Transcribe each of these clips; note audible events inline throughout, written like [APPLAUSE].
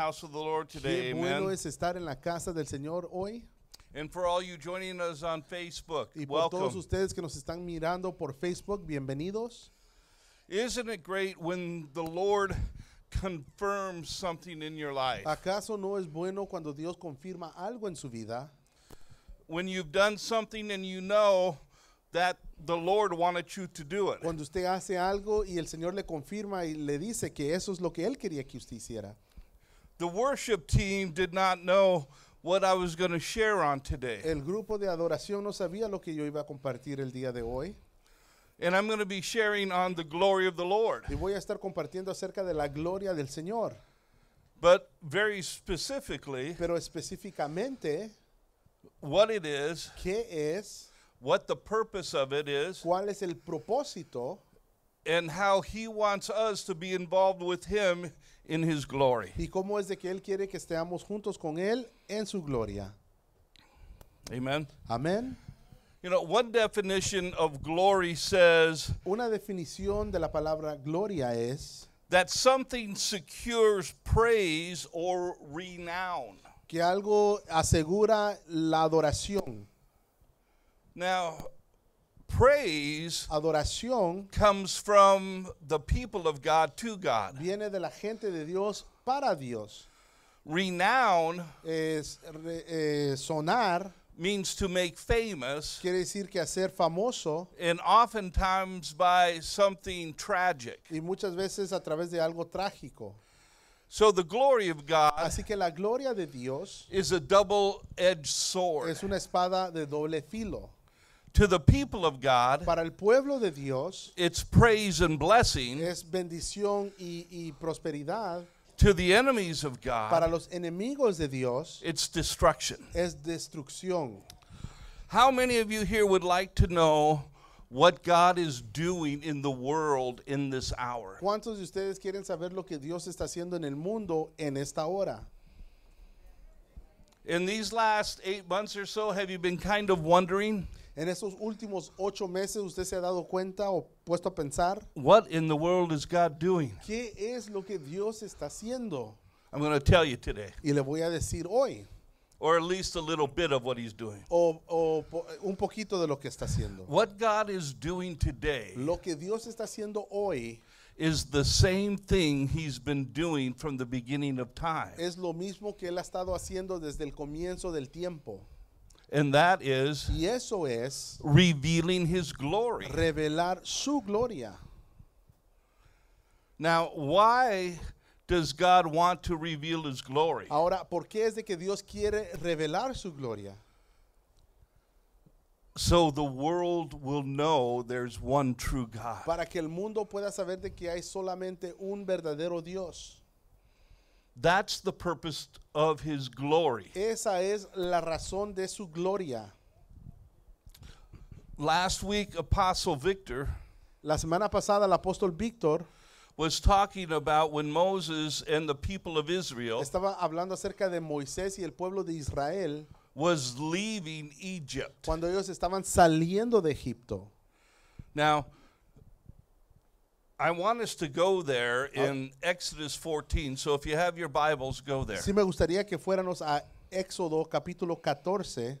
house of the Lord today. Qué bueno es estar en la casa del Señor hoy. And for all you joining us on Facebook, Y por todos ustedes que nos están mirando por Facebook, bienvenidos. Isn't it great when the Lord confirms something in your life? ¿Acaso no es bueno cuando Dios confirma algo en su vida? When you've done something and you know that the Lord wanted you to do it. Cuando usted hace algo y el Señor le confirma y le dice que eso es lo que Él quería que usted hiciera. The worship team did not know what I was going to share on today. El grupo de adoración no sabía lo que yo iba a compartir el día de hoy. And I'm going to be sharing on the glory of the Lord. Y voy a estar compartiendo acerca de la gloria del Señor. But very specifically, pero específicamente, what it is, qué es, what the purpose of it is, cuál es el propósito, and how He wants us to be involved with Him in his glory. y cómo es de que Él quiere que estemos juntos con Él en su gloria. Amen. Amén. You know, one definition of glory says Una definición de la palabra gloria es that something secures praise or renown. que algo asegura la adoración. Now, praise adoración comes from the people of God to God. Viene de la gente de Dios para Dios. Renown es re, eh, sonar means to make famous. Quiere decir que hacer famoso. And oftentimes by something tragic. Y muchas veces a través de algo trágico. So the glory of God Así que la gloria de Dios is a double-edged sword. Es una espada de doble filo to the people of God, para el pueblo de Dios, it's praise and blessing. Es bendición y, y prosperidad. To the enemies of God, para los enemigos de Dios, it's destruction. Es destrucción. How many of you here would like to know what God is doing in the world in this hour? ¿Cuántos de ustedes quieren saber lo que Dios está haciendo en el mundo en esta hora? In these last eight months or so, have you been kind of wondering? en estos últimos ocho meses usted se ha dado cuenta o puesto a pensar qué es lo que Dios está haciendo. I'm going to tell you today, Y le voy a decir hoy, o, un poquito de lo que está haciendo. What God is doing today Lo que Dios está haciendo hoy is the same thing He's been doing from the beginning of time. es lo mismo que Él ha estado haciendo desde el comienzo del tiempo. And that is y eso es revealing his glory. Revelar su gloria. Now, why does God want to reveal his glory? Ahora, ¿por qué es de que Dios quiere revelar su gloria? So the world will know there's one true God. Para que el mundo pueda saber de que hay solamente un verdadero Dios. That's the purpose of his glory. Esa es la razón de su gloria. Last week, Apostle Victor. La semana pasada, el apóstol Víctor was talking about when Moses and the people of Israel estaba hablando acerca de Moisés y el pueblo de Israel was leaving Egypt. Cuando ellos estaban saliendo de Egipto. Now, I want us to go there ah. in Exodus 14. So if you have your Bibles, go there. Sí me gustaría que fuéramos a Éxodo capítulo 14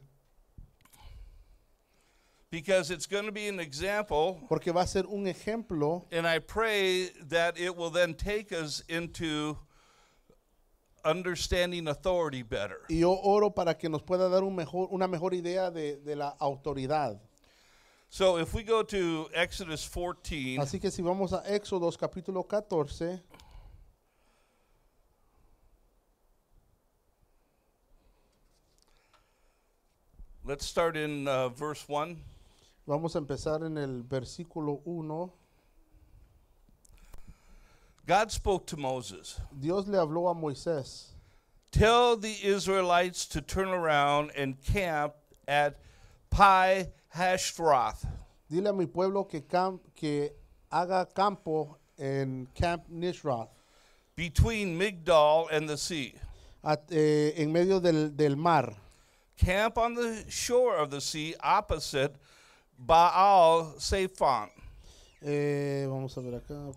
because it's going to be an example porque va a ser un ejemplo and I pray that it will then take us into understanding authority better. y yo oro para que nos pueda dar un mejor, una mejor idea de, de la autoridad. So if we go to Exodus 14, Así que si vamos a Éxodos capítulo 14, let's start in uh, verse 1. vamos a empezar en el versículo 1. God spoke to Moses. Dios le habló a Moisés, Tell the Israelites to turn around and camp at Pi Hashfroth. Dile a mi pueblo que, haga campo en Camp Nishroth, between Migdal and the sea. Eh, en medio del, mar. Camp on the shore of the sea opposite Baal Seifan. Eh, vamos a ver acá.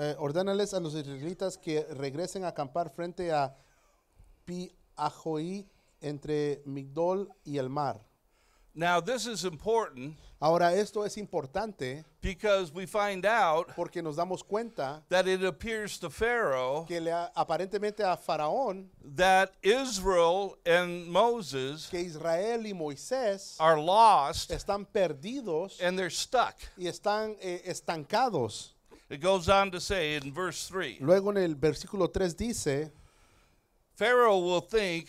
Eh, ordénales a los israelitas que regresen a acampar frente a Pi Ajoí entre Migdol y el mar. Now this is important Ahora esto es importante because we find out porque nos damos cuenta that it appears to Pharaoh que le, aparentemente a Faraón that Israel and Moses que Israel y Moisés are lost están perdidos and they're stuck. y están eh, estancados. It goes on to say in verse 3. Luego en el versículo 3 dice Pharaoh will think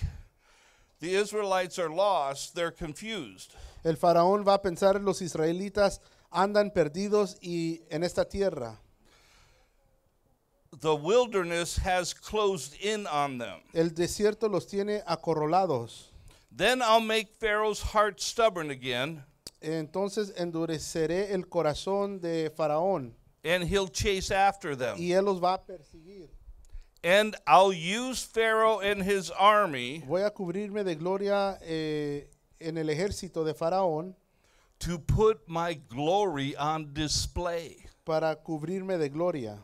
the Israelites are lost, they're confused. El faraón va a pensar los israelitas andan perdidos y en esta tierra. The wilderness has closed in on them. El desierto los tiene acorralados. Then I'll make Pharaoh's heart stubborn again. Entonces endureceré el corazón de Faraón. And he'll chase after them. Y él los va a perseguir. And I'll use Pharaoh and his army Voy a cubrirme de gloria eh, en el ejército de Faraón to put my glory on display. para cubrirme de gloria.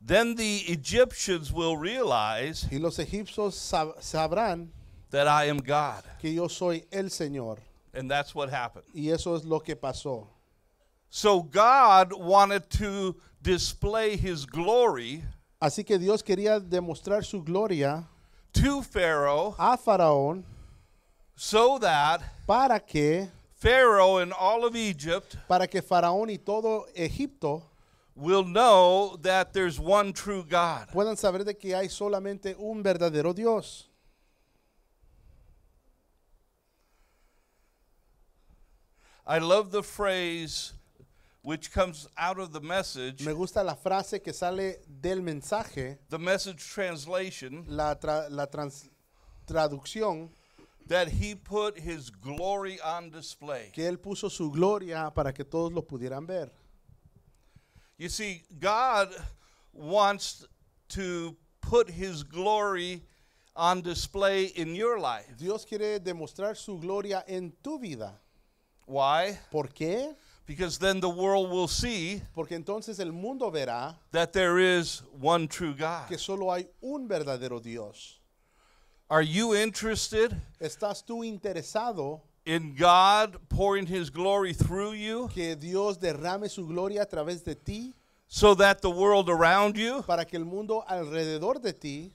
Then the Egyptians will realize Y los egipcios sab- sabrán that I am God. que yo soy el Señor. And that's what happened. Y eso es lo que pasó. So God wanted to display his glory Así que Dios quería demostrar su gloria to Pharaoh a Faraón so that para que Pharaoh and all of Egypt para que Faraón y todo Egipto will know that there's one true God. Puedan saber de que hay solamente un verdadero Dios. I love the phrase which comes out of the message. Me gusta la frase que sale del mensaje. The message translation. La, tra la trans traducción. That he put his glory on display. Que él puso su gloria para que todos lo pudieran ver. You see, God wants to put his glory on display in your life. Dios quiere demostrar su gloria en tu vida. Why? ¿Por qué? Because then the world will see Porque entonces el mundo verá that there is one true God. que solo hay un verdadero Dios. Are you interested ¿Estás tú interesado in God pouring his glory through you que Dios derrame su gloria a través de ti so that the world around you para que el mundo alrededor de ti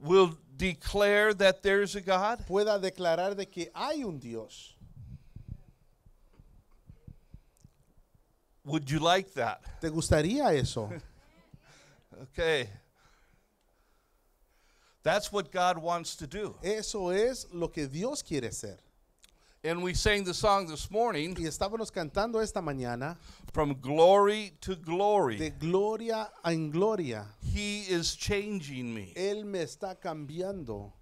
will declare that there's a God? pueda declarar de que hay un Dios? Would you like that? ¿Te gustaría eso? [LAUGHS] okay. That's what God wants to do. Eso es lo que Dios quiere hacer. And we sang the song this morning. Y estábamos cantando esta mañana. From glory to glory. De gloria en gloria. He is changing me. Él me está cambiando.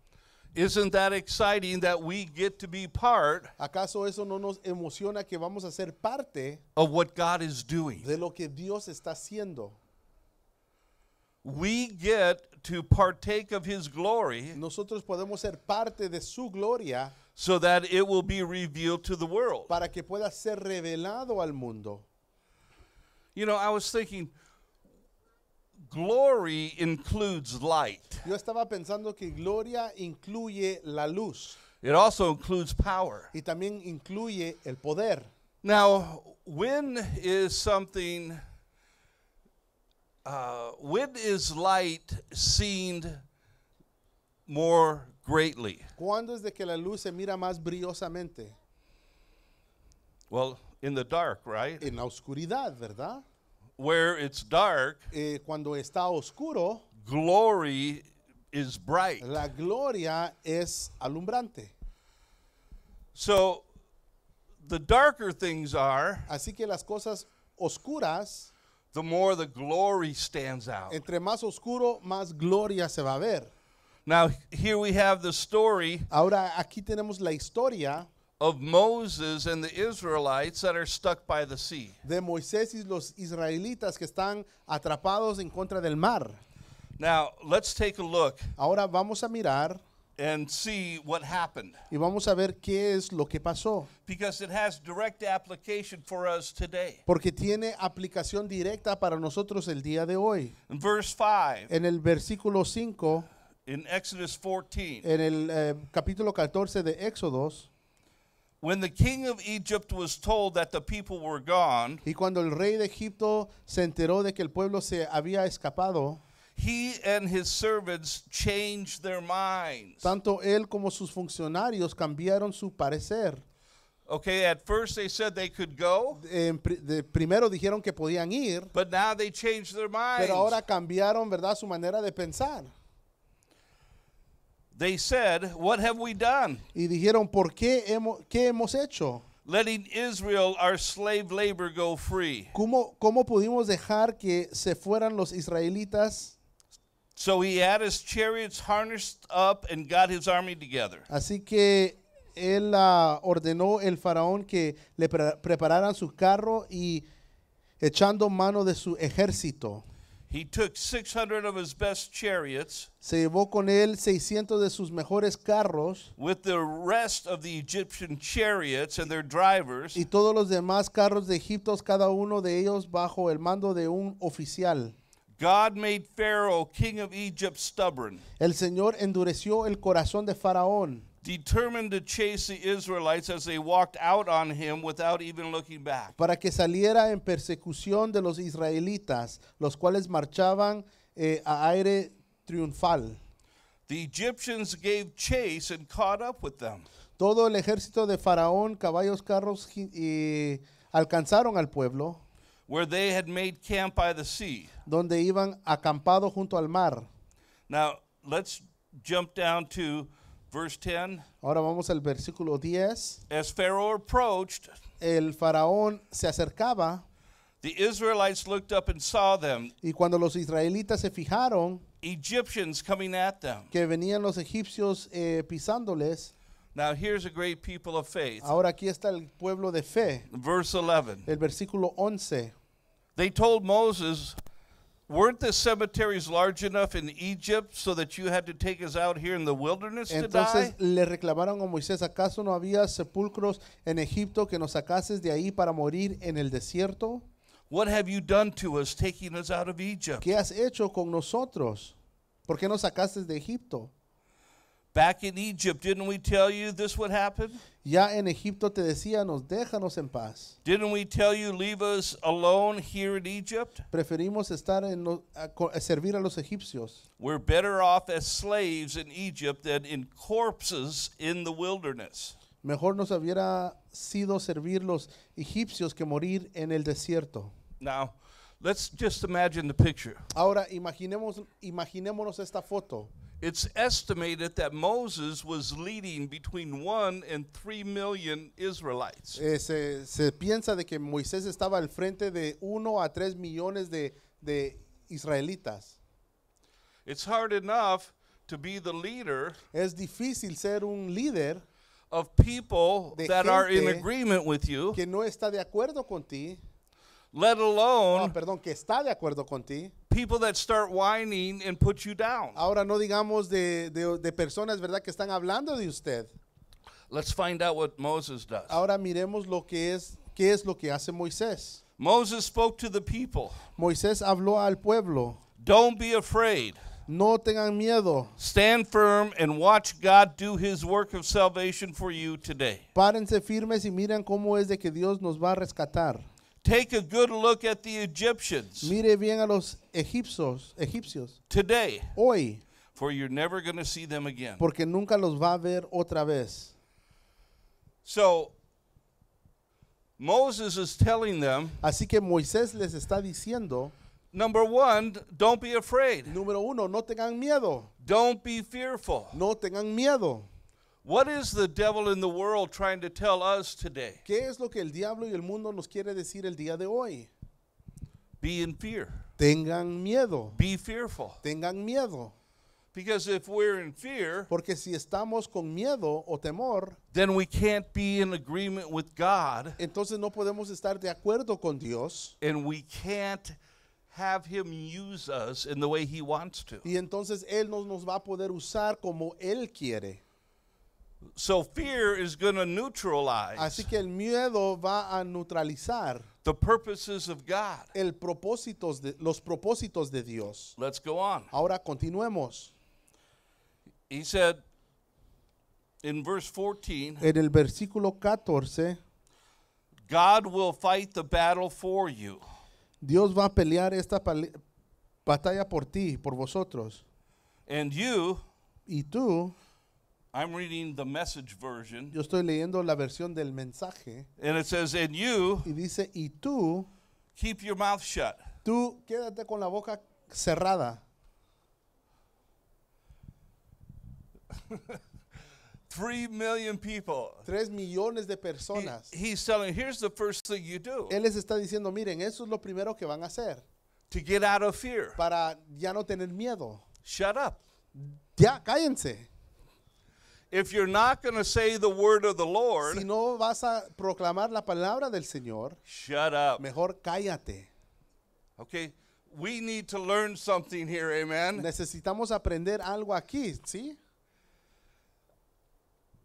Isn't that exciting that we get to be part ¿Acaso eso no nos emociona que vamos a ser parte of what God is doing? de lo que Dios está haciendo? We get to partake of his glory Nosotros podemos ser parte de su gloria so that it will be revealed to the world. para que pueda ser revelado al mundo. You know, I was thinking glory includes light. Yo estaba pensando que gloria incluye la luz. It also includes power. Y también incluye el poder. Now, when is something uh, when is light seen more greatly? ¿Cuándo es de que la luz se mira más brillosamente? Well, in the dark, right? En la oscuridad, ¿verdad? where it's dark, eh, cuando está oscuro, glory is bright. la gloria es alumbrante. So the darker things are, Así que las cosas oscuras, the more the glory stands out. entre más oscuro, más gloria se va a ver. Now, here we have the story Ahora aquí tenemos la historia De Moisés y los israelitas que están atrapados en contra del mar. Now, let's take look. Ahora vamos a mirar and what happened. Y vamos a ver qué es lo que pasó. Porque tiene aplicación directa para nosotros el día de hoy. En el versículo 5 in En el eh, capítulo 14 de Éxodos When the king of Egypt was told that the people were gone, y cuando el rey de Egipto se enteró de que el pueblo se había escapado, he and his servants changed their minds. tanto él como sus funcionarios cambiaron su parecer. Okay, at first they said they could go, En de- primero dijeron que podían ir, but now they changed their minds. pero ahora cambiaron, ¿verdad?, su manera de pensar. They said, What have we done? Y dijeron, ¿por qué hemos, qué hemos hecho? Letting Israel, our slave labor, go free. ¿Cómo, ¿Cómo pudimos dejar que se fueran los israelitas? So he had his chariots harnessed up and got his army together. Así que él uh, ordenó el faraón que le pre prepararan su carro y echando mano de su ejército. 600 chariots. Se llevó con él 600 de sus mejores carros. chariots drivers. Y todos los demás carros de Egipto, cada uno de ellos bajo el mando de un oficial. made El Señor endureció el corazón de Faraón determined to chase the Israelites as they walked out on him without even looking back. Para que saliera en persecución de los israelitas, los cuales marchaban eh, a aire triunfal. The Egyptians gave chase and caught up with them. Todo el ejército de Faraón, caballos, carros y alcanzaron al pueblo. Where they had made camp by the sea. Donde iban acampado junto al mar. Now, let's jump down to Verse 10. Ahora vamos al versículo 10. As Pharaoh approached, el faraón se acercaba. The Israelites looked up and saw them. Y cuando los israelitas se fijaron, Egyptians coming at them. Que venían los egipcios eh, pisándoles. Now here's a great people of faith. Ahora aquí está el pueblo de fe. Verse 11. El versículo 11. They told Moses Weren't the cemeteries large enough in Egypt so that you had to take us out here in the wilderness Entonces to die? le reclamaron a Moisés, ¿acaso no había sepulcros en Egipto que nos sacases de ahí para morir en el desierto? What have you done to us taking us out of Egypt? ¿Qué has hecho con nosotros? ¿Por qué nos sacaste de Egipto? Back in Egypt, didn't we tell you this would happen? Ya en Egipto te nos déjanos en paz. Didn't we tell you leave us alone here in Egypt? Preferimos estar en lo, a, a servir a los egipcios. We're better off as slaves in Egypt than in corpses in the wilderness. Mejor nos hubiera sido servir los egipcios que morir en el desierto. Now, let's just imagine the picture. Ahora imaginemos imaginémonos esta foto. It's estimated that Moses was leading between 1 and 3 million Israelites. Eh, se, se, piensa de que Moisés estaba al frente de 1 a 3 millones de, de israelitas. It's hard enough to be the leader. Es difícil ser un líder of people that are in agreement with you. Que no está de acuerdo con ti. Let alone ah, perdón, que está de acuerdo con ti. people that start whining and put you down. Ahora no digamos de, de, de personas, ¿verdad?, que están hablando de usted. Let's find out what Moses does. Ahora miremos lo que es qué es lo que hace Moisés. Moses spoke to the people. Moisés habló al pueblo. Don't be afraid. No tengan miedo. Stand firm and watch God do his work of salvation for you today. Párense firmes y miren cómo es de que Dios nos va a rescatar. Take a good look at the Egyptians. Mire bien a los egipcios, egipcios. Today. Hoy. For you're never going to see them again. Porque nunca los va a ver otra vez. So Moses is telling them. Así que Moisés les está diciendo. Number one, don't be afraid. Número uno, no tengan miedo. Don't be fearful. No tengan miedo. What is the devil in the world trying to tell us today? ¿Qué es lo que el diablo y el mundo nos quiere decir el día de hoy? Be in fear. Tengan miedo. Be fearful. Tengan miedo. Because if we're in fear, porque si estamos con miedo o temor, then we can't be in agreement with God. Entonces no podemos estar de acuerdo con Dios. And we can't have him use us in the way he wants to. Y entonces él no nos va a poder usar como él quiere. So is going to neutralize Así que el miedo va a neutralizar the purposes of God. el propósitos de, los propósitos de Dios. Ahora continuemos. He said in verse 14, en el versículo 14, God will fight the battle for you. Dios va a pelear esta batalla por ti, por vosotros. And you y tú yo estoy leyendo la versión del mensaje. And y dice, y tú, your Tú quédate con la boca cerrada. [LAUGHS] people. Tres millones de personas. Él les está diciendo, miren, eso es lo primero que van a hacer. fear. Para ya no tener miedo. Shut up. Ya, cállense. If you're not going to say the word of the Lord, si no vas a proclamar la palabra del Señor, shut up. Mejor cállate. Okay, we need to learn something here, amen. Necesitamos aprender algo aquí, ¿sí?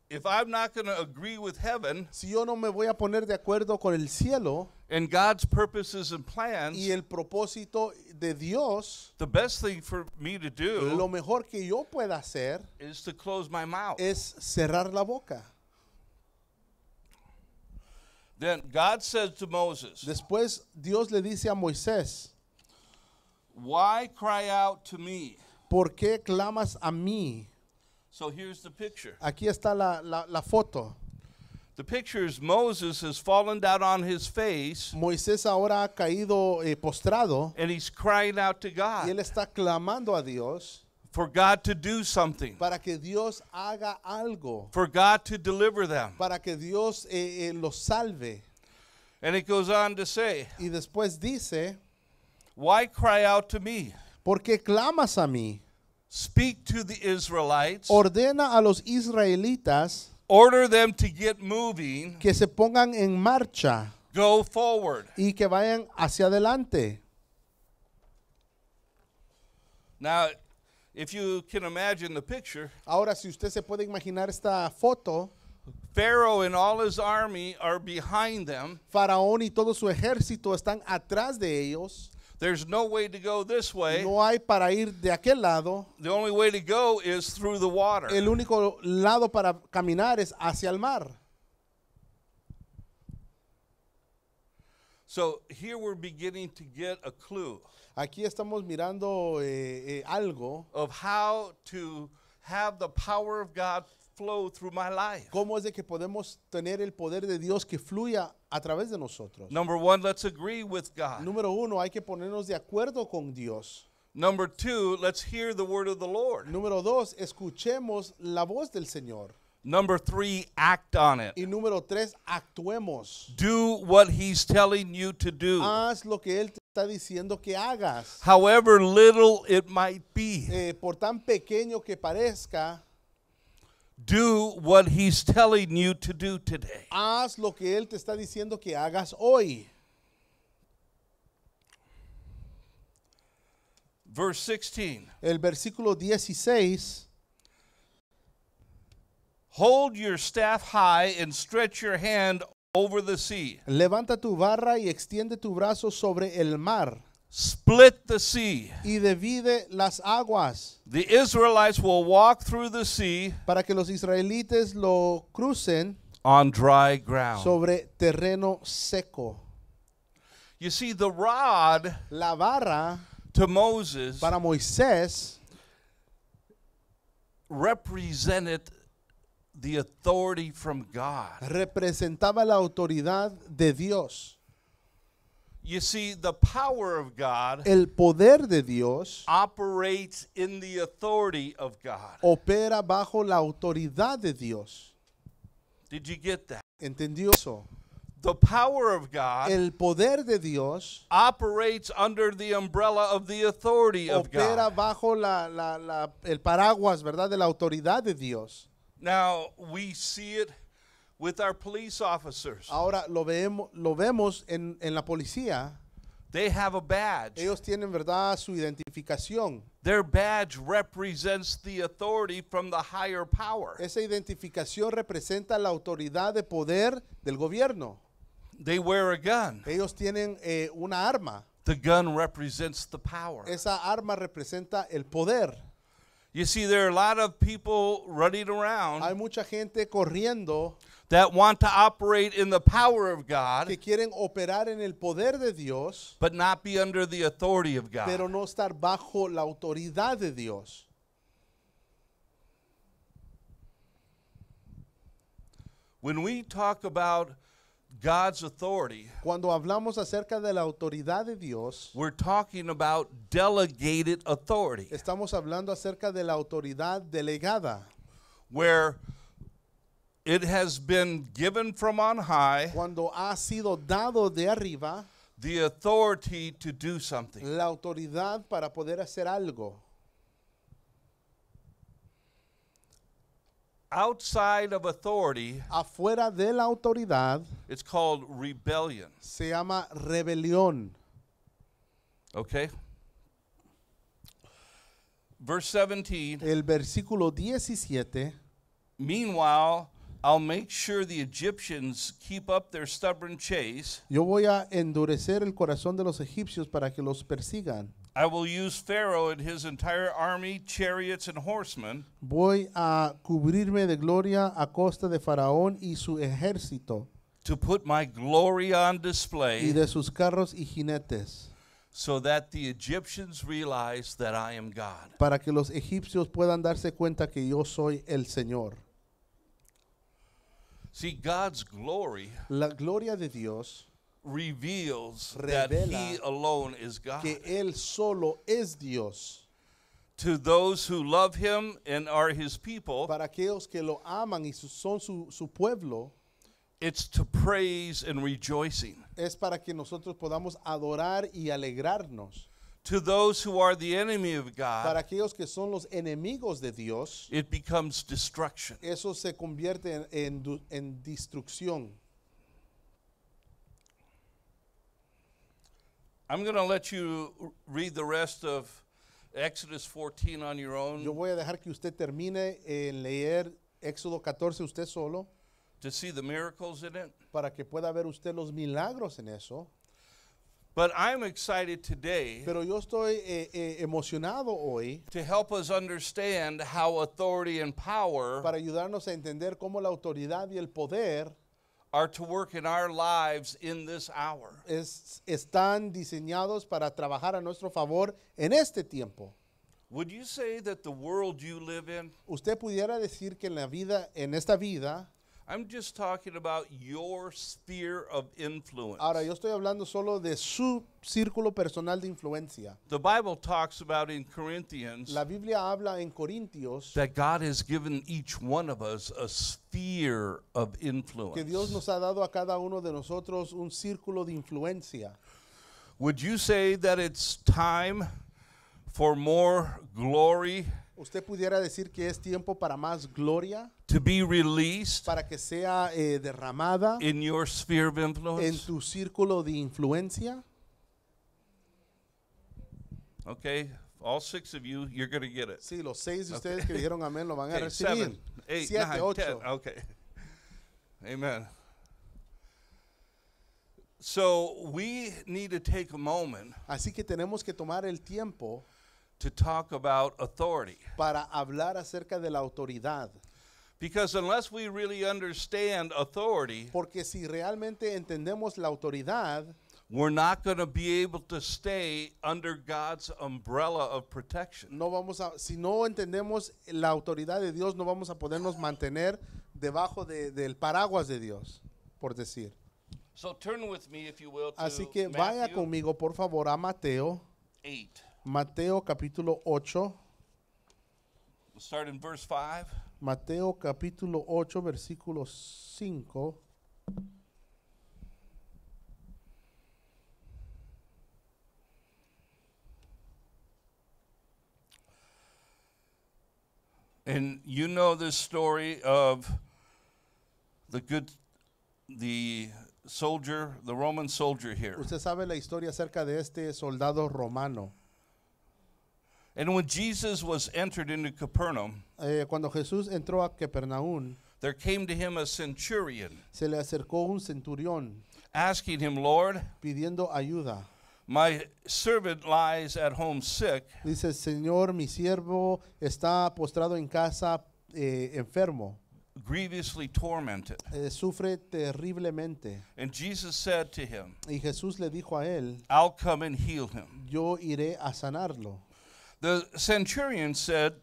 If I'm not going to agree with heaven, si yo no me voy a poner de acuerdo con el cielo, And God's purposes and plans, y el propósito de Dios, the best thing for me to do lo mejor que yo pueda hacer is to close my mouth. es cerrar la boca. Then God says to Moses, Después Dios le dice a Moisés, Why cry out to me? ¿Por qué clamas a mí? So here's the picture. Aquí está la, la, la foto. The picture is Moses has fallen down on his face. Moisés ahora ha caído eh, postrado. And he's crying out to God. Y él está clamando a Dios. For God to do something. Para que Dios haga algo. For God to deliver them. Para que Dios eh, eh, los salve. And it goes on to say. Y después dice. Why cry out to me? Porque clamas a mí. Speak to the Israelites. Ordena a los israelitas Order them get Que se pongan en marcha. Go forward. Y que vayan hacia adelante. Ahora si usted se puede imaginar esta foto. Pharaoh Faraón y todo su ejército están atrás de ellos. There's no way to go this way. No hay para ir de aquel lado. The only way to go is through the water. El único lado para caminar es hacia el mar. So here we're beginning to get a clue. Aquí estamos mirando eh, eh algo of how to have the power of God flow through my life. Cómo es de que podemos tener el poder de Dios que fluya a través de nosotros. Number one, let's agree with God. Número uno, hay que ponernos de acuerdo con Dios. Number two, let's hear the word of the Lord. Número dos, escuchemos la voz del Señor. Number three, act on it. Y número tres, actuemos. Do what He's telling you to do. Haz lo que él te está diciendo que hagas. However little it might be. Eh, por tan pequeño que parezca. Do what he's telling you to do today. Haz lo que él te está diciendo que hagas hoy. Verse 16. El versículo 16. Hold your staff high and stretch your hand over the sea. Levanta tu barra y extiende tu brazo sobre el mar. Split the sea. Y divide las aguas. The Israelites will walk through the sea Para que los israelites lo crucen on dry ground. sobre terreno seco. You see, the rod La vara to Moses para Moisés represented the authority from God. representaba la autoridad de Dios. You see, the power of God el poder de Dios operates in the authority of God. opera bajo la autoridad de Dios. Did you get that? ¿Entendió eso? The power of God el poder de Dios operates under the umbrella of the authority of God. Opera bajo la, la, la, el paraguas, ¿verdad?, de la autoridad de Dios. Now, we see it with our police officers. Ahora lo vemos, lo vemos en, en la policía. They have a badge. Ellos tienen verdad su identificación. Their badge represents the authority from the higher power. Esa identificación representa la autoridad de poder del gobierno. They wear a gun. Ellos tienen eh, una arma. The gun represents the power. Esa arma representa el poder. You see, there are a lot of people running around. Hay mucha gente corriendo. that want to operate in the power of God, que quieren operar en el poder de Dios, but not be under the authority of God. pero no estar bajo la autoridad de Dios. When we talk about God's authority, cuando hablamos acerca de la autoridad de Dios, we're talking about delegated authority. Estamos hablando acerca de la autoridad delegada. Where it has been given from on high. Cuando ha sido dado de arriba. The authority to do something. La autoridad para poder hacer algo. Outside of authority. Afuera de la autoridad. It's called rebellion. Se llama rebelión. Okay. Verse 17. El versículo 17. Meanwhile, I'll make sure the Egyptians keep up their stubborn chase. Yo voy a endurecer el corazón de los egipcios para que los persigan. I will use Pharaoh and his entire army, chariots and horsemen. Voy a cubrirme de gloria a costa de Faraón y su ejército. To put my glory on display. Y de sus carros y jinetes. So that the Egyptians realize that I am God. Para que los egipcios puedan darse cuenta que yo soy el Señor glory La gloria de Dios reveals Revela que él solo es Dios who love Him people, para aquellos que lo aman y son su, pueblo es para que nosotros podamos adorar y alegrarnos para aquellos que son los enemigos de Dios, eso se convierte en, destrucción. Yo voy a dejar que usted termine en leer Éxodo 14 usted solo. To Para que pueda ver usted los milagros en eso. But I'm excited today Pero yo estoy eh, eh, emocionado hoy to help us understand how authority and power para ayudarnos a entender cómo la autoridad y el poder are to work in our lives in this hour. es- están diseñados para trabajar a nuestro favor en este tiempo. Would you say that the world you live in, Usted pudiera decir que en la vida, en esta vida, I'm just talking about your sphere of influence. Ahora yo estoy hablando solo de su círculo personal de influencia. The Bible talks about in Corinthians La Biblia habla en Corintios that God has given each one of us a sphere of influence. Que Dios nos ha dado a cada uno de nosotros un círculo de influencia. Would you say that it's time for more glory Usted pudiera decir que es tiempo para más gloria. To be released para que sea eh, derramada in your sphere of influence. en tu círculo de influencia. Okay, all six of you, you're going to get it. Sí, los seis de ustedes que dijeron amén lo van a recibir. Siete, ocho. Okay. Amen. So we need to take a moment. Así que tenemos que tomar el tiempo to talk about authority. Para hablar acerca de la autoridad. Because unless we really understand authority, porque si realmente entendemos la autoridad, we're not going to be able to stay under God's umbrella of protection. No vamos a si no entendemos la autoridad de Dios, no vamos a podernos mantener debajo de, del paraguas de Dios, por decir. So turn with me if you will to Así que vaya Matthew conmigo por favor a Mateo 8. Mateo capítulo 8. We'll start in verse 5. Mateo capítulo 8, versículo 5. And you know this story of the good the soldier, the Roman soldier here. Usted sabe la historia acerca de este soldado romano. And when Jesus was entered into Capernaum, eh, cuando Jesús entró a Capernaum, there came to him a centurion, se le acercó un centurión, asking him, Lord, pidiendo ayuda. My servant lies at home sick. Dice, Señor, mi siervo está postrado en casa eh, enfermo. Grievously tormented. Eh, sufre terriblemente. And Jesus said to him, y Jesús le dijo a él, I'll come and heal him. Yo iré a sanarlo. The centurion said,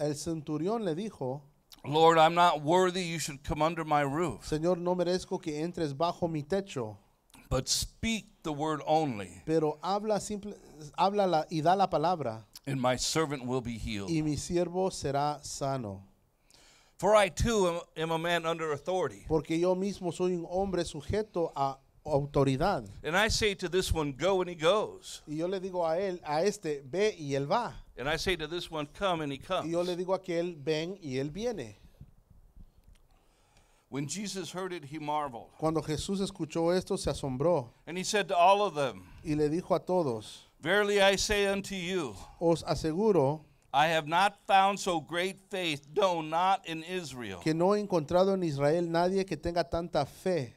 El centurión le dijo, Lord, I'm not worthy you should come under my roof, Señor, no merezco que entres bajo mi techo, but speak the word only, pero habla simple, habla la- y da la palabra, and my servant will be healed. y mi siervo será sano. For I too am, am a man under authority, Porque yo mismo soy un hombre sujeto a autoridad. And I say to this one, go and he goes. Y yo le digo a él, a este, ve y él va. And I say to this one, come and he comes. Y yo le digo a aquel, ven y él viene. When Jesus heard it, he marveled. Cuando Jesús escuchó esto, se asombró. And he said to all of them, y le dijo a todos, Verily I say unto you, os aseguro, I have not found so great faith, no, not in Israel. Que no he encontrado en Israel nadie que tenga tanta fe.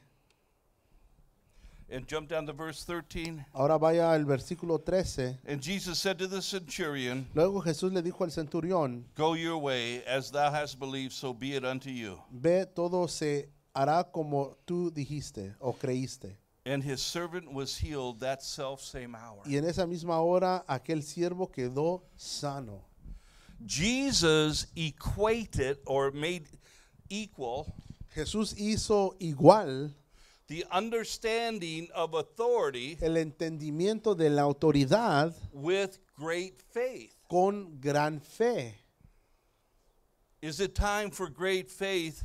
And jump down to verse 13. Ahora vaya al versículo 13. And Jesus said to the centurion, Luego Jesús le dijo al centurión, Go your way, as thou hast believed, so be it unto you. Ve todo se hará como tú dijiste o creíste. And his servant was healed that self same hour. Y en esa misma hora aquel siervo quedó sano. Jesus equated or made equal Jesús hizo igual the understanding of authority el entendimiento de la autoridad with great faith. con gran fe. Is it time for great faith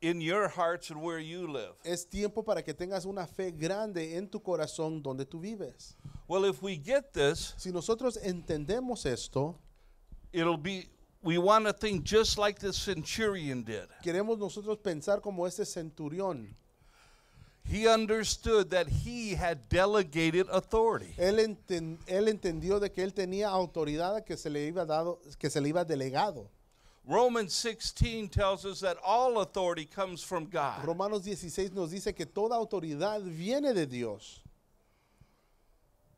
in your hearts and where you live? Es tiempo para que tengas una fe grande en tu corazón donde tú vives. Well, if we get this, Si nosotros entendemos esto, it'll be we want to think just like the centurion did. queremos nosotros pensar como este centurión. He understood that he had delegated authority. Él, enten, él entendió de que él tenía autoridad que se le iba dado, que se le iba delegado. Romans 16 tells us that all authority comes from God. Romanos 16 nos dice que toda autoridad viene de Dios.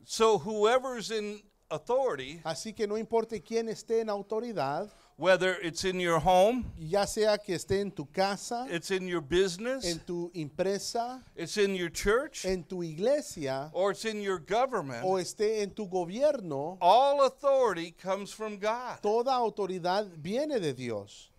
So whoever's in authority, así que no importa quién esté en autoridad, whether it's in your home, ya sea que esté en tu casa, it's in your business, en tu empresa, it's in your church, en tu iglesia, or it's in your government, o esté en tu gobierno, all authority comes from God. Toda autoridad viene de Dios.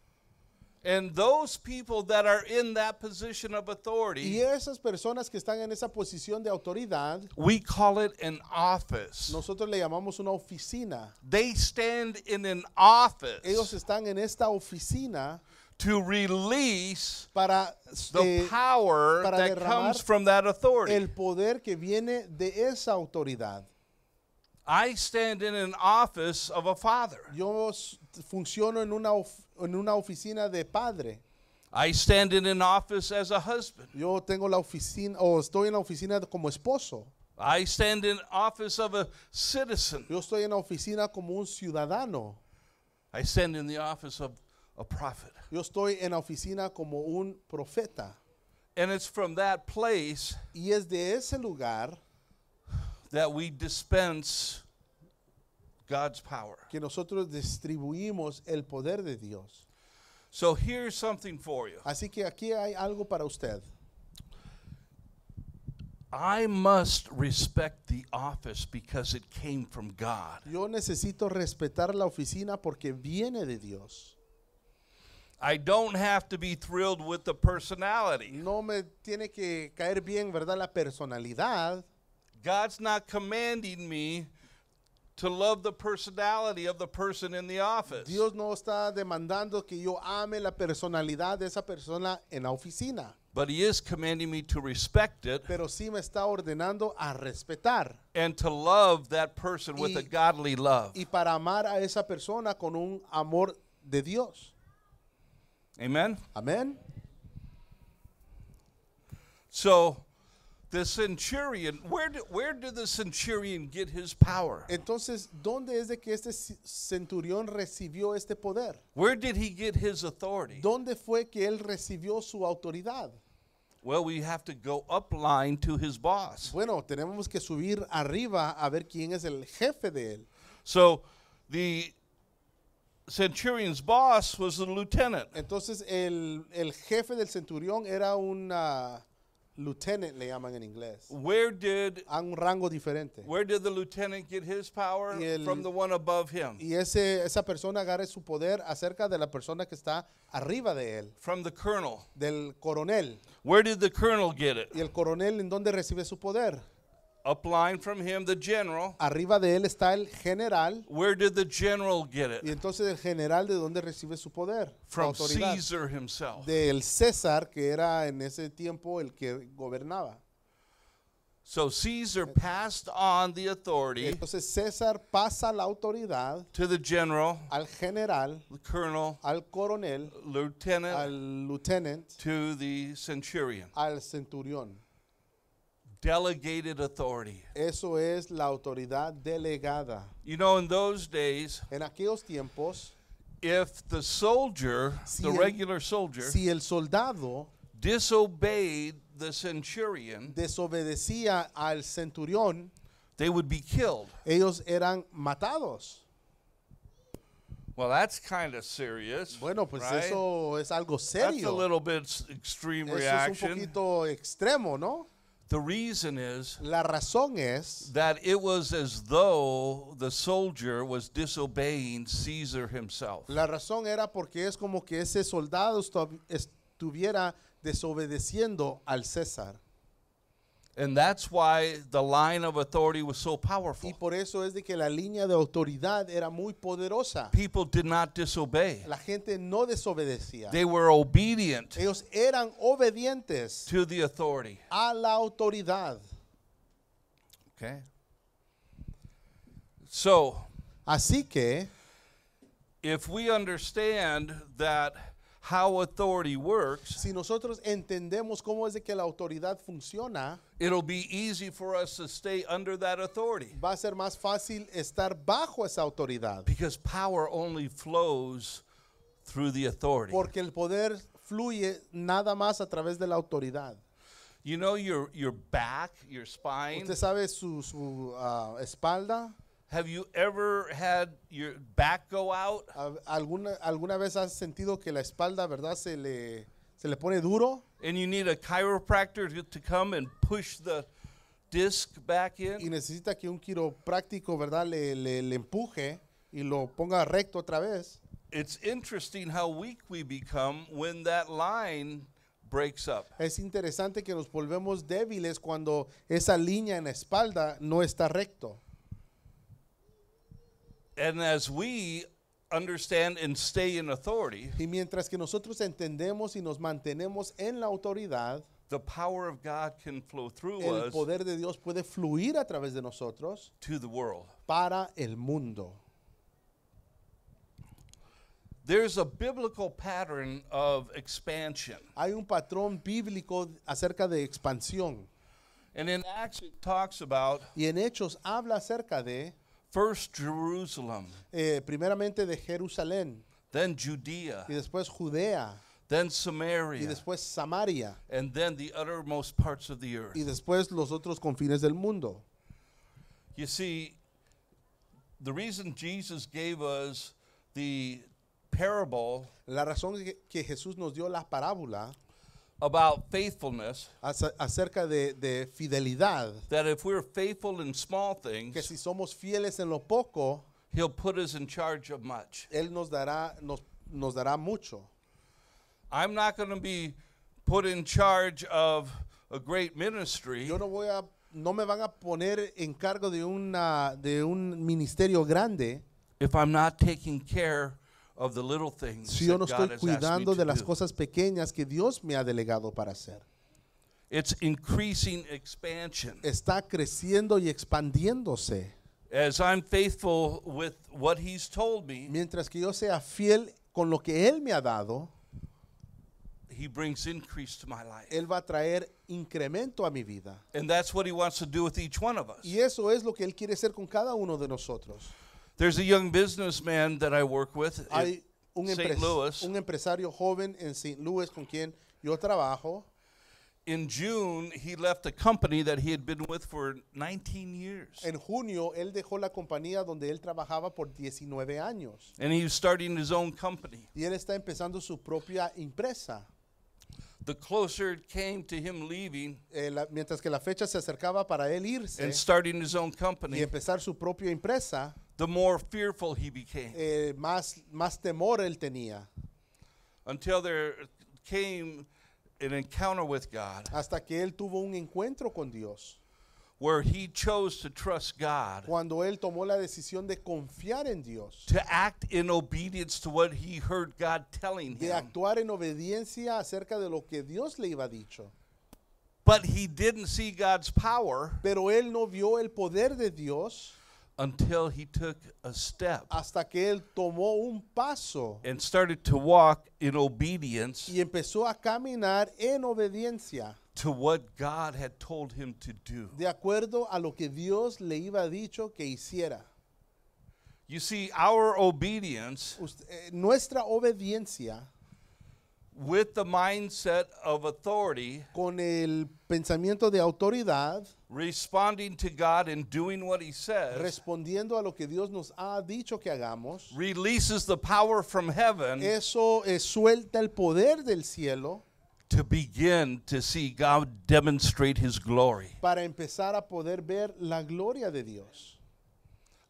And those people that are in that position of authority, y esas personas que están en esa posición de autoridad, we call it an office. Nosotros le llamamos una oficina. They stand in an office. Ellos están en esta oficina to release para, the eh, power that comes from that authority. El poder que viene de esa autoridad. I stand in an office of a father. Yo funciono en una oficina en una oficina de padre. I stand in an office as a husband. Yo tengo la oficina o estoy en la oficina como esposo. I stand in office of a citizen. Yo estoy en la oficina como un ciudadano. I stand in the office of a prophet. Yo estoy en la oficina como un profeta. And it's from that place y es de ese lugar that we dispense God's power. Que nosotros distribuimos el poder de Dios. So here's something for you. Así que aquí hay algo para usted. I must respect the office because it came from God. Yo necesito respetar la oficina porque viene de Dios. I don't have to be thrilled with the personality. No me tiene que caer bien, ¿verdad? La personalidad. God's not commanding me to love the personality of the person in the office. Dios no está demandando que yo ame la personalidad de esa persona en la oficina. But he is commanding me to respect it Pero sí me está ordenando a respetar and to love that person with a godly love. y para amar a esa persona con un amor de Dios. Amen. Amén. So the centurion, where did, where did the centurion get his power? Entonces, ¿dónde es de que este centurión recibió este poder? Where did he get his authority? ¿Dónde fue que él recibió su autoridad? Well, we have to go up line to his boss. Bueno, tenemos que subir arriba a ver quién es el jefe de él. So, the centurion's boss was the lieutenant. Entonces, el, el jefe del centurión era una Lieutenant le llaman en inglés. Where did un rango diferente. Where did the lieutenant get his power el, from the one above him? Y ese esa persona agarre su poder acerca de la persona que está arriba de él. From the colonel. Del coronel. Where did the colonel get it? Y el coronel en dónde recibe su poder? Upline from him, the general. Arriba de él está el general. Where did the general get it? Y entonces el general de dónde recibe su poder? From Caesar himself. Del César que era en ese tiempo el que gobernaba. So Caesar passed on the authority. Entonces César pasa la autoridad to the general, al general, the colonel, al coronel, lieutenant, al lieutenant, to the centurion, al centurión. delegated authority. Eso es la autoridad delegada. You know, in those days, en aquellos tiempos, if the soldier, si the el, regular soldier, si el soldado disobeyed the centurion, desobedecía al centurión, they would be killed. Ellos eran matados. Well, that's kind of serious. Bueno, pues right? eso es algo serio. That's a little bit extreme eso reaction. Es un poquito extremo, ¿no? The reason is La razón es that it was as though the soldier was disobeying Caesar himself. La razón era porque es como que ese soldado estuviera desobedeciendo al César. And that's why the line of authority was so powerful. Y por eso es de que la línea de autoridad era muy poderosa. People did not disobey. La gente no desobedecía. They were obedient. Ellos eran obedientes to the authority. A la autoridad. Okay. So, así que if we understand that authority works, si nosotros entendemos cómo es de que la autoridad funciona, va a ser más fácil estar bajo esa autoridad, power only flows porque el poder fluye nada más a través de la autoridad. Usted sabe su, ah, espalda Have you ever had your back go out? ¿Alguna, ¿Alguna vez has sentido que la espalda, verdad, se le, se le pone duro? And you need a chiropractor to come and push the disc back in? Y necesita que un quiropráctico, verdad, le, le, le empuje y lo ponga recto otra vez. It's interesting how weak we become when that line breaks up. Es interesante que nos volvemos débiles cuando esa línea en la espalda no está recto we understand y mientras que nosotros entendemos y nos mantenemos en la autoridad, the power el poder de Dios puede fluir a través de nosotros para el mundo. expansion. Hay un patrón bíblico acerca de expansión. talks y en Hechos habla acerca de First Jerusalem. Eh, primeramente de Jerusalén. Then Judea. Y después Judea. Then Samaria. Y después Samaria. And then the uttermost parts of the earth. Y después los otros confines del mundo. You see, the reason Jesus gave us the parable. La razón que Jesús nos dio la parábola about faithfulness. Acerca de, de fidelidad. That if we're faithful in small things. Que si somos fieles en lo poco. He'll put us in charge of much. Él nos dará, nos, nos dará mucho. I'm not going to be put in charge of a great ministry. Yo no voy a no me van a poner en cargo de una de un ministerio grande if I'm not taking care si yo no estoy cuidando de las cosas pequeñas que Dios me ha delegado para hacer. increasing Está creciendo y expandiéndose. mientras que yo sea fiel con lo que él me ha dado, Él va a traer incremento a mi vida. Y eso es lo que él quiere hacer con cada uno de nosotros. There's a young businessman that I work with Hay un, in St. Louis. un empresario joven en St. Louis con quien yo trabajo. In June, he left a company that he had been with for 19 years. En junio, él dejó la compañía donde él trabajaba por 19 años. And he's starting his own company. Y él está empezando su propia empresa. The closer it came to him leaving, eh, la, mientras que la fecha se acercaba para él irse and starting his own company, y empezar su propia empresa, the more fearful he became. Eh, más, más temor él tenía. Until there came an encounter with God Hasta que él tuvo un encuentro con Dios. where he chose to trust God, Cuando él tomó la decisión de confiar en Dios. to act in obedience to what he heard God telling De him. actuar en obediencia acerca de lo que Dios le iba dicho. But he didn't see God's power Pero él no vio el poder de Dios until he took a step hasta que él tomó un paso and started to walk in obedience y empezó a caminar en obediencia to what God had told him to do. De acuerdo a lo que Dios le iba dicho que hiciera. You see, our obedience, Usted, eh, nuestra obediencia, with the mindset of authority, con el pensamiento de autoridad, responding to God and doing what He says, respondiendo a lo que Dios nos ha dicho que hagamos, releases the power from heaven. Eso eh, suelta el poder del cielo. To begin to see God demonstrate His glory. Para empezar a poder ver la gloria de Dios.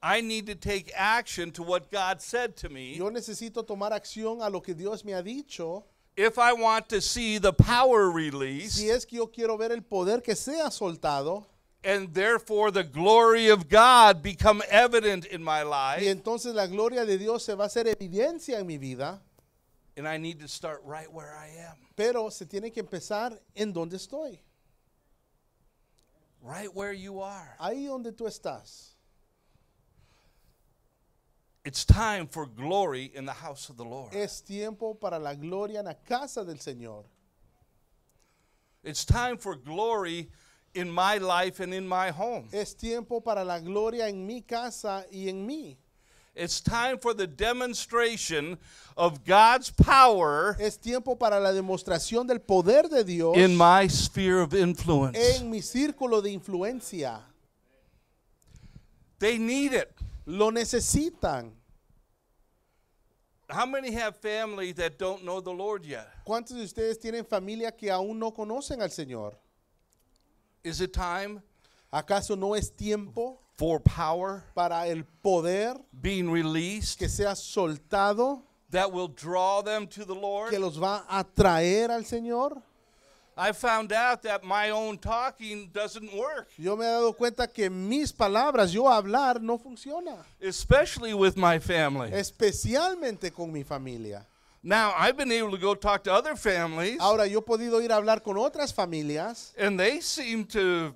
I need to take action to what God said to me. Yo necesito tomar acción a lo que Dios me ha dicho. If I want to see the power released, si es que yo quiero ver el poder que sea soltado, and therefore the glory of God become evident in my life. Y entonces la gloria de Dios se va a hacer evidencia en mi vida. And I need to start right where I am. Pero se tiene que empezar en donde estoy. Right where you are. Ahí donde tú estás. It's time for glory in the house of the Lord. Es tiempo para la gloria en la casa del Señor. It's time for glory in my life and in my home. Es tiempo para la gloria en mi casa y en mí. It's time for the demonstration of God's power. Es tiempo para la demostración del poder de Dios. In my sphere of influence. En mi círculo de influencia. They need it. Lo necesitan. ¿Cuántos de ustedes tienen familia que aún no conocen al Señor? time? ¿Acaso no es tiempo power para el poder being que sea soltado Que los va a atraer al Señor? I found out that my own talking doesn't work. Yo me he dado cuenta que mis palabras, yo hablar no funciona. Especially with my family. Especialmente con mi familia. Now I've been able to go talk to other families. Ahora yo he podido ir a hablar con otras familias. And they seem to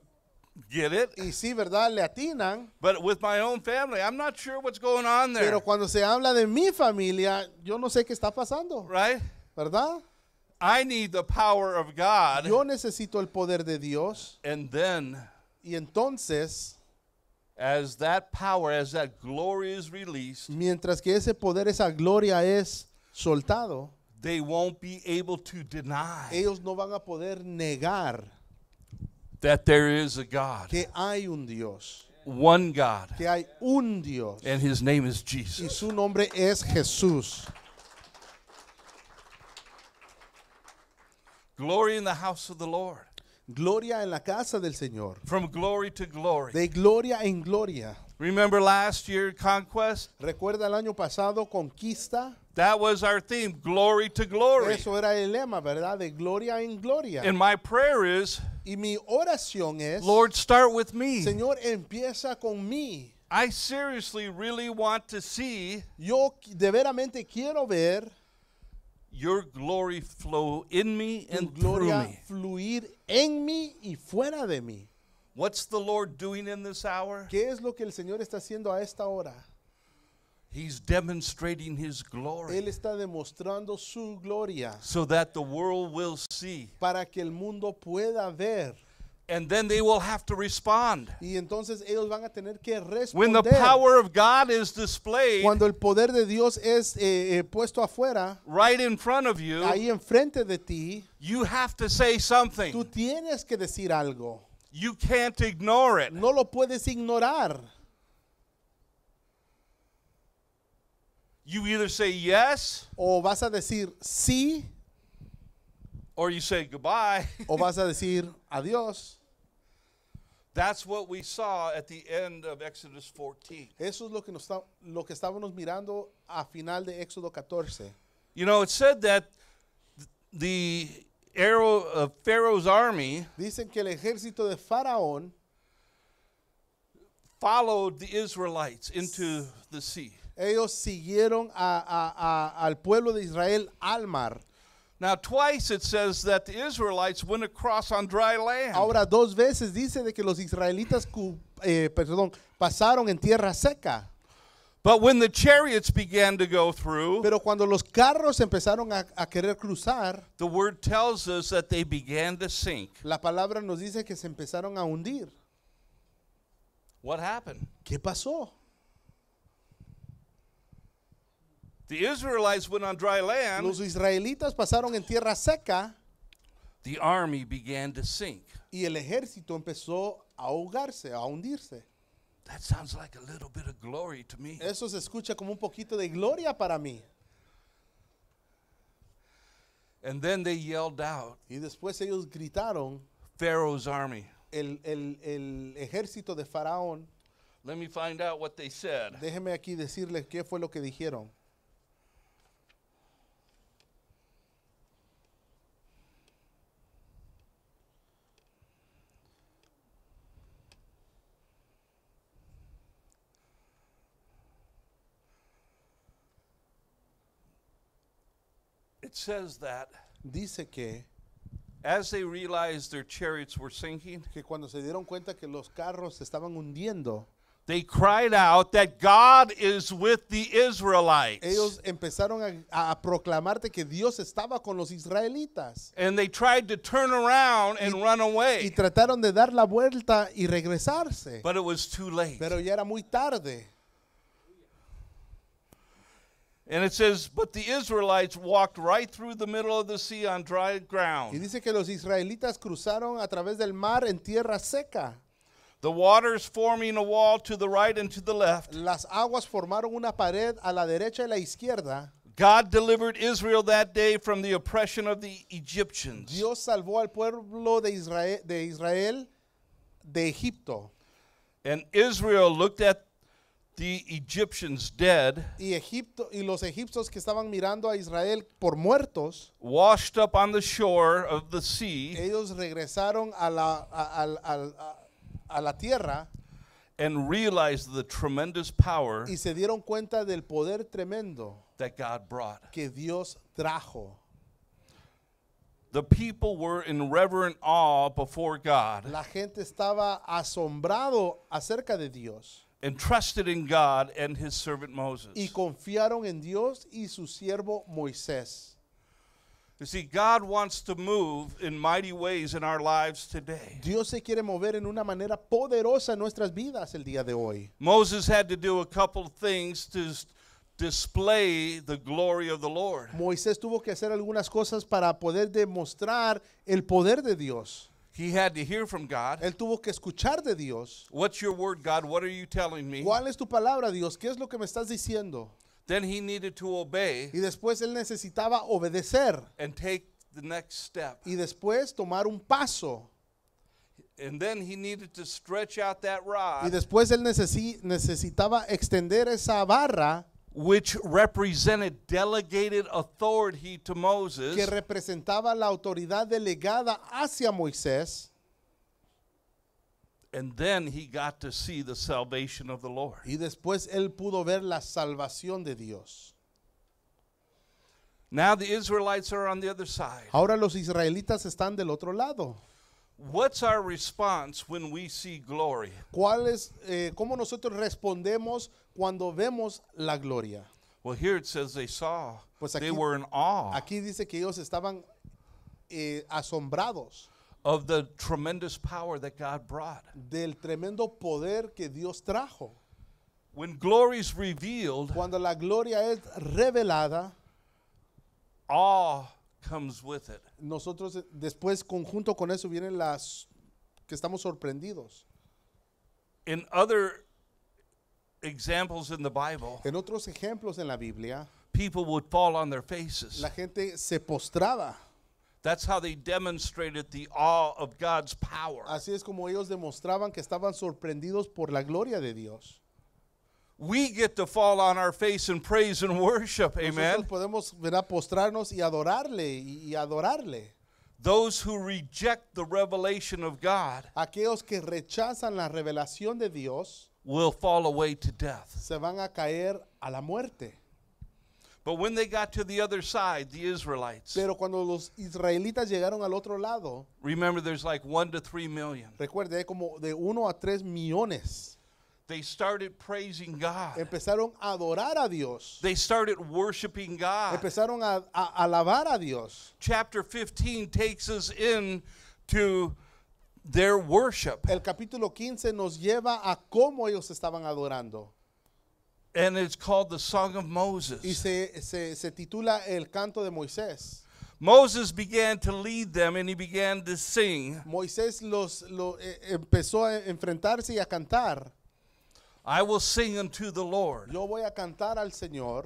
get it. Y sí, verdad, le atinan. But with my own family, I'm not sure what's going on there. Pero cuando se habla de mi familia, yo no sé qué está pasando. Right? ¿Verdad? I need the power of God. Yo necesito el poder de Dios. And then, y entonces, as that power, as that glory is released, mientras que ese poder, esa gloria es soltado, they won't be able to deny. Ellos no van a poder negar that there is a God. Que hay un Dios. One God. Que hay un Dios. And his name is Jesus. Y su nombre es Jesús. Glory in the house of the Lord. Gloria en la casa del Señor. From glory to glory. De gloria en gloria. Remember last year conquest? Recuerda el año pasado conquista. That was our theme, glory to glory. Eso era el lema, ¿verdad? De gloria en gloria. And my prayer is, y mi oración es, Lord, start with me. Señor, empieza con mí. I seriously really want to see. Yo de veramente quiero ver Your glory flow in me and gloria through me. fluir en mí y fuera de mí. What's the Lord doing in this hour? ¿Qué es lo que el Señor está haciendo a esta hora? He's demonstrating his glory. Él está demostrando su gloria so that the world will see para que el mundo pueda ver and then they will have to respond. Y entonces ellos van a tener que responder. When the power of God is displayed, cuando el poder de Dios es eh, eh, puesto afuera, right in front of you, ahí enfrente de ti, you have to say something. Tú tienes que decir algo. You can't ignore it. No lo puedes ignorar. You either say yes, o vas a decir sí, or you say goodbye, o [LAUGHS] vas a decir adiós. That's what we saw at the end of Exodus 14. Eso es lo que, nos, lo que estábamos mirando a final de Éxodo 14. You know, it said that the arrow of Pharaoh's army Dicen que el ejército de Faraón followed the Israelites into the sea. Ellos siguieron a, a, a, al pueblo de Israel al mar. Now twice it says that the Israelites went across on dry land. Ahora dos veces dice de que los israelitas eh, perdón, pasaron en tierra seca. But when the chariots began to go through, pero cuando los carros empezaron a, a, querer cruzar, the word tells us that they began to sink. La palabra nos dice que se empezaron a hundir. What happened? ¿Qué pasó? Los israelitas pasaron en tierra seca. The army began to sink. Y el ejército empezó a ahogarse, a hundirse. That sounds like a little bit of glory to me. Eso se escucha como un poquito de gloria para mí. And then they yelled out. Y después ellos gritaron. Pharaoh's army. El, el, el ejército de Faraón. Let me find out what they said. Déjeme aquí decirles qué fue lo que dijeron. dice que que cuando se dieron cuenta que los carros estaban hundiendo, with Ellos empezaron a, proclamarte que Dios estaba con los israelitas. they turn y, run away. Y trataron de dar la vuelta y regresarse. Pero ya era muy tarde. And it says, but the Israelites walked right through the middle of the sea on dry ground. Y dice que los israelitas cruzaron a través del mar en tierra seca. The waters forming a wall to the right and to the left. Las aguas formaron una pared a la derecha y la izquierda. God delivered Israel that day from the oppression of the Egyptians. Dios salvó al pueblo de Israel de, Israel, de Egipto. And Israel looked at the Egyptians dead, y, Egipto, y los egipcios que estaban mirando a Israel por muertos, washed up on the shore of the sea, ellos regresaron a la, a, a, a, la tierra and realized the tremendous power y se dieron cuenta del poder tremendo that God brought. que Dios trajo. The people were in reverent awe before God. La gente estaba asombrado acerca de Dios. and trusted in God and his servant Moses. Y confiaron en Dios y su siervo Moisés. You see, God wants to move in mighty ways in our lives today. Dios se quiere mover en una manera poderosa en nuestras vidas el día de hoy. Moses had to do a couple of things to display the glory of the Lord. Moisés tuvo que hacer algunas cosas para poder demostrar el poder de Dios. Él tuvo que escuchar de Dios. ¿Cuál es tu palabra, Dios? ¿Qué es lo que me estás diciendo? Then he needed to obey Y después él necesitaba obedecer and take the next step. y después tomar un paso. And then he needed to stretch out that Y después él necesitaba extender esa barra which represented delegated authority to Moses, que representaba la autoridad delegada hacia Moisés. And then he got to see the salvation of the Lord. Y después él pudo ver la salvación de Dios. Now the Israelites are on the other side. Ahora los israelitas están del otro lado. What's our response when we see glory? ¿Cuál es, eh, ¿Cómo nosotros respondemos cuando vemos la gloria? Well, here it says they saw. Pues aquí, they were in awe aquí dice que ellos estaban eh, asombrados of the tremendous power that God brought. del tremendo poder que Dios trajo. When glory is revealed, Cuando la gloria es revelada, awe comes with it. nosotros eh, después conjunto con eso vienen las que estamos sorprendidos. other en otros ejemplos en la Biblia, people would faces. La gente se postraba. Así es como ellos demostraban que estaban sorprendidos por la gloria de Dios. we get to fall on our face and praise and worship. Amen. Nosotros podemos a postrarnos y adorarle y adorarle. Those who reject the revelation of God Aquellos que rechazan la revelación de Dios will fall away to death. se van a caer a la muerte. But when they got to the other side, the Israelites, Pero cuando los israelitas llegaron al otro lado, remember there's like 1 to 3 million. recuerde, hay como de uno a tres millones. They started praising God. Empezaron a adorar a Dios. They started worshiping God. Empezaron a, alabar a Dios. Chapter 15 takes us in to their worship. El capítulo 15 nos lleva a cómo ellos estaban adorando. And it's called the Song of Moses. Y se, se, se titula El Canto de Moisés. Moses began to lead them and he began to sing. Moisés los, los eh, empezó a enfrentarse y a cantar. I will sing unto the Lord. Yo voy a cantar al Señor.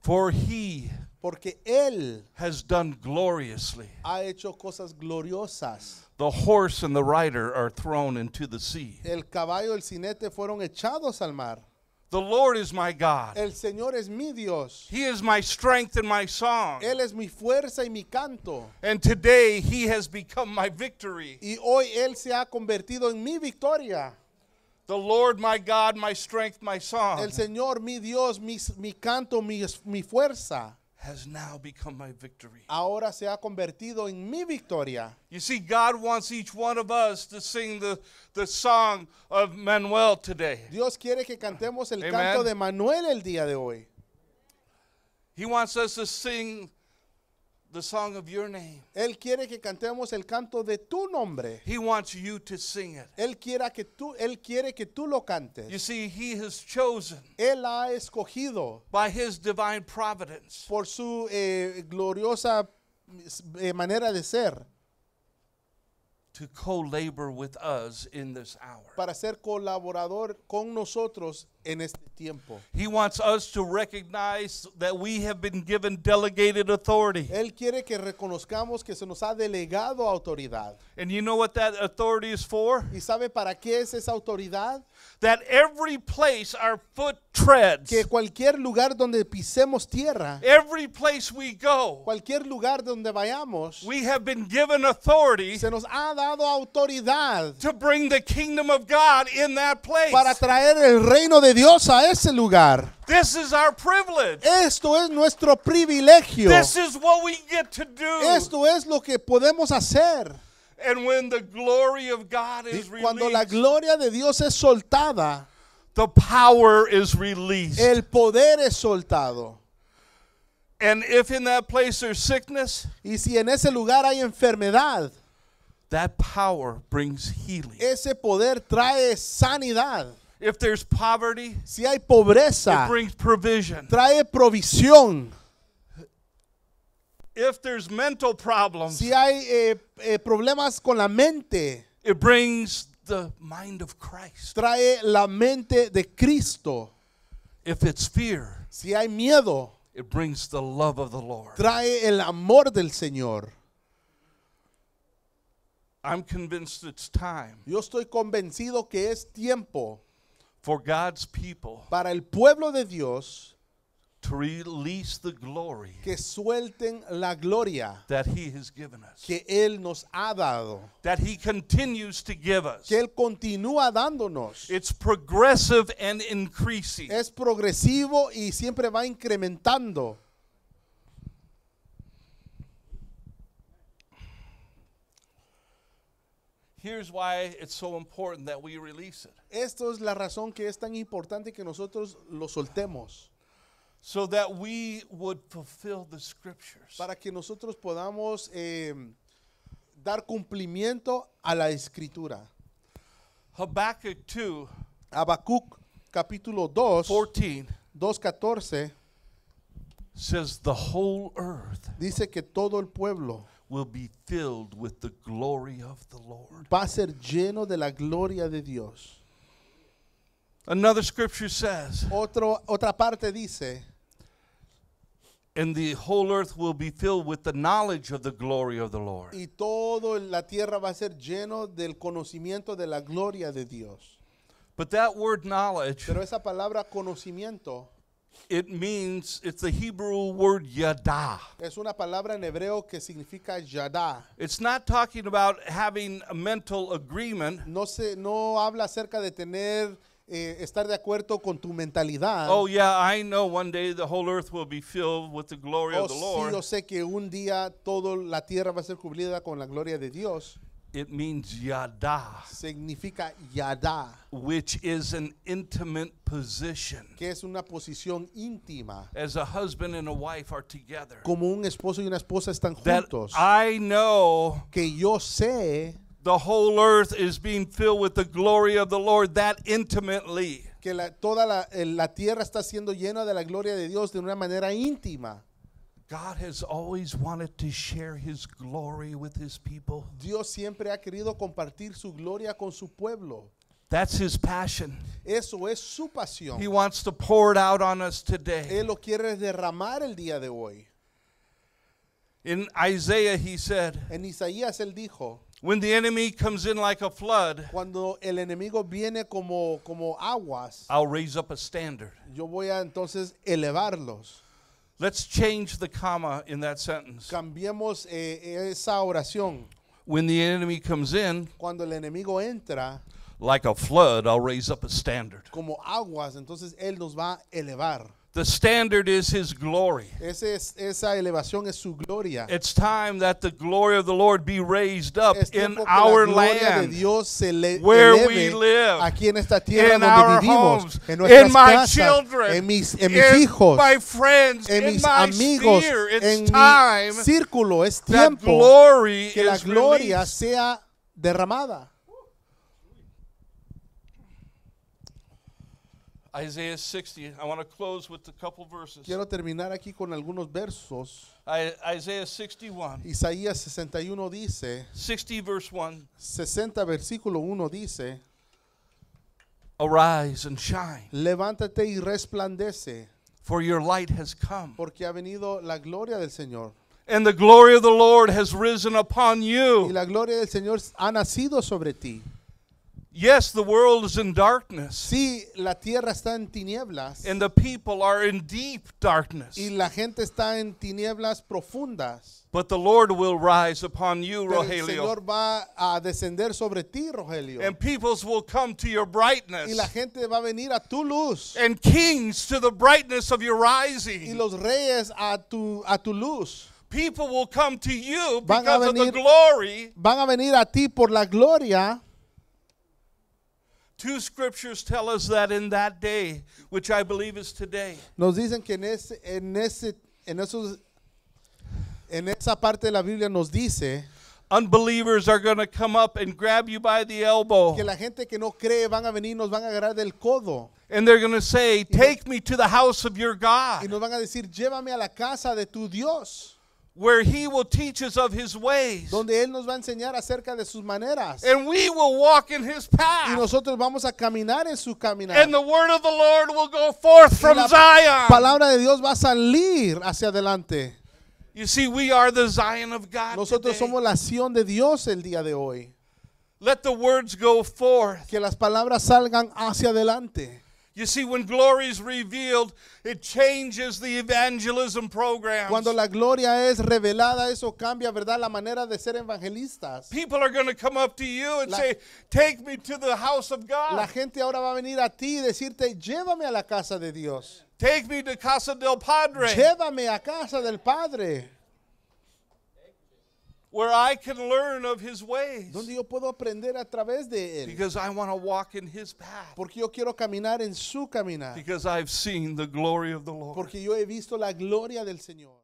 For he porque él has done gloriously. Ha hecho cosas gloriosas. The horse and the rider are thrown into the sea. El caballo y el jinete fueron echados al mar. The Lord is my God. El Señor es mi Dios. He is my strength and my song. Él es mi fuerza y mi canto. And today he has become my victory. Y hoy él se ha convertido en mi victoria. The Lord my God, my strength, my song. El Señor mi Dios, mi, mi canto, mi, mi fuerza. Has now become my victory. Ahora se ha convertido en mi victoria. You see, God wants each one of us to sing the, the song of Manuel today. Dios quiere que cantemos el Amen. canto de Manuel el día de hoy. He wants us to sing the song of your name. Él quiere que cantemos el canto de tu nombre. He wants you to sing it. Él quiera que tú él quiere que tú lo cantes. You see, he has chosen. Él ha escogido by his divine providence. Por su eh, gloriosa eh, manera de ser. To co-labor with us in this hour. Para ser colaborador con nosotros en este tiempo. He wants us to recognize that we have been given delegated authority. Él quiere que reconozcamos que se nos ha delegado autoridad. And you know what that authority is for? ¿Y sabe para qué es esa autoridad? That every place our foot treads. Que cualquier lugar donde pisemos tierra. Every place we go. Cualquier lugar donde vayamos. We have been given authority. Se nos ha dado autoridad. To bring the kingdom of God in that place. Para traer el reino de Dios a ese lugar. Esto es nuestro privilegio. Esto es lo que podemos hacer. y cuando la gloria de Dios es soltada, El poder es soltado. y si en ese lugar hay enfermedad, Ese poder trae sanidad. If there's poverty, si hay pobreza, it brings provision. trae provisión. If there's mental problems, si hay eh, eh, problemas con la mente, it brings the mind of Christ. Trae la mente de Cristo. If it's fear, si hay miedo, it brings the love of the Lord. Trae el amor del Señor. I'm convinced it's time. Yo estoy convencido que es tiempo God's people para el pueblo de Dios que suelten la gloria que él nos ha dado continues que él continúa dándonos progressive es progresivo y siempre va incrementando Esto es la razón que es tan importante que nosotros lo soltemos. Para que nosotros podamos em, dar cumplimiento a la escritura. Habacuc 2. Habacuc capítulo 2. 14. 2:14. Dice que todo el pueblo will be filled with the glory of the Lord. Va a ser lleno de la gloria de Dios. Another scripture says. Otro, otra parte dice. And the whole earth will be filled with the knowledge of the glory of the Lord. Y todo la tierra va a ser lleno del conocimiento de la gloria de Dios. But that word knowledge Pero esa palabra conocimiento It means it's the Hebrew word yada. Es una palabra en hebreo que significa yada. It's not talking about having a mental agreement. No se no habla acerca de tener eh, estar de acuerdo con tu mentalidad. Oh yeah, I know one day the whole earth will be filled with the glory oh, of the Lord. Oh Sí, yo sé que un día toda la tierra va a ser cubierta con la gloria de Dios. It means yada. Significa yada. Which is an intimate position. Que es una posición íntima. As a husband and a wife are together. Como un esposo y una esposa están juntos. That I know. Que yo sé. The whole earth is being filled with the glory of the Lord that intimately. Que la, toda la, eh, la tierra está siendo llena de la gloria de Dios de una manera íntima. God has always wanted to share his glory with his people. Dios siempre ha querido compartir su gloria con su pueblo. That's his passion. Eso es su pasión. He wants to pour it out on us today. Él lo quiere derramar el día de hoy. In Isaiah he said, En Isaías él dijo, when the enemy comes in like a flood, cuando el enemigo viene como como aguas, I'll raise up a standard. Yo voy a entonces elevarlos. Let's change the comma in that sentence. Cambiemos eh, eh, esa oración. When the enemy comes in, cuando el enemigo entra, like a flood, I'll raise up a standard. Como aguas, entonces él nos va a elevar. The standard is his glory. Ese es, esa elevación es su gloria. It's time that the glory of the Lord be raised up in our land, where we live, aquí en esta tierra in donde our vivimos, homes, en in my casas, children, en mis, en mis in hijos, my friends, en mis in my amigos, sphere. It's time círculo. Es that glory que la gloria sea derramada. Isaiah 60. I want to close with a couple verses. Quiero terminar aquí con algunos versos. I, Isaiah 61. Isaías 61 dice. 60 verse 1. 60 versículo 1 dice. Arise and shine. Levántate y resplandece. For your light has come. Porque ha venido la gloria del Señor. And the glory of the Lord has risen upon you. Y la gloria del Señor ha nacido sobre ti. Yes, the world is in darkness. Sí, la tierra está en tinieblas. And the people are in deep darkness. Y la gente está en tinieblas profundas. But the Lord will rise upon you, Pero Rogelio. El Señor va a descender sobre ti, Rogelio. And peoples will come to your brightness. Y la gente va a venir a tu luz. And kings to the brightness of your rising. Y los reyes a tu a tu luz. People will come to you because venir, of the glory. Van a venir a ti por la gloria. Two scriptures tell us that in that day, which I believe is today. Nos dicen que en ese, en ese, en esos, en esa parte de la Biblia nos dice unbelievers are going to come up and grab you by the elbow. Que la gente que no cree van a venir nos van a agarrar del codo. And they're going to say, "Take me to the house of your God." Y nos van a decir, "Llévame a la casa de tu Dios." he of his Donde él nos va a enseñar acerca de sus maneras. we Y nosotros vamos a caminar en su camino y la Palabra de Dios va a salir hacia adelante. we are Nosotros somos la acción de Dios el día de hoy. Let the words go Que las palabras salgan hacia adelante. You see, when glory is revealed, it changes the evangelism program. Cuando la gloria es revelada, eso cambia, ¿verdad? La manera de ser evangelistas. People are going to come up to you and la, say, "Take me to the house of God." La gente ahora va a venir a ti y decirte, "Llévame a la casa de Dios." Take me to casa del Padre. Llévame a casa del Padre where I can learn of his ways. Donde yo puedo aprender a través de él. Because I want to walk in his path. Porque yo quiero caminar en su caminar. Because I've seen the glory of the Lord. Porque yo he visto la gloria del Señor.